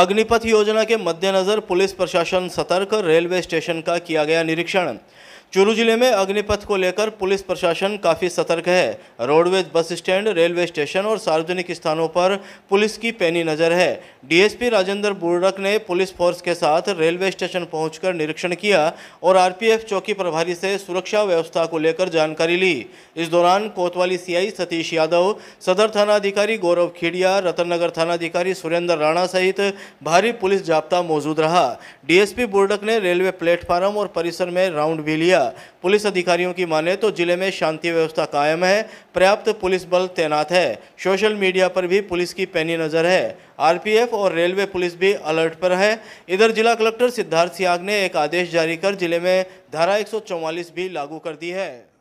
अग्निपथ योजना के मद्देनज़र पुलिस प्रशासन सतर्क रेलवे स्टेशन का किया गया निरीक्षण चूरू जिले में अग्निपथ को लेकर पुलिस प्रशासन काफ़ी सतर्क है roadways bus stand railway station और सार्वजनिक स्थानों पर पुलिस की पैनी नज़र है डीएसपी राजेंद्र बुरडक ने पुलिस फोर्स के साथ रेलवे स्टेशन पहुंचकर निरीक्षण किया और आरपीएफ चौकी प्रभारी से सुरक्षा व्यवस्था को लेकर जानकारी ली इस दौरान कोतवाली सीआई सतीश यादव सदर थानाधिकारी गौरव खीडिया रतननगर थानाधिकारी सुरेंद्र राणा सहित भारी पुलिस जाब्ता मौजूद रहा डीएसपी बुरडक ने रेलवे प्लेटफार्म और परिसर में राउंड भी लिया पुलिस अधिकारियों की माने तो जिले में शांति व्यवस्था कायम है पर्याप्त पुलिस बल तैनात है सोशल मीडिया पर भी पुलिस की पैनी नज़र है आरपीएफ और रेलवे पुलिस भी अलर्ट पर है इधर जिला कलेक्टर सिद्धार्थ सियाग ने एक आदेश जारी कर जिले में धारा एक भी लागू कर दी है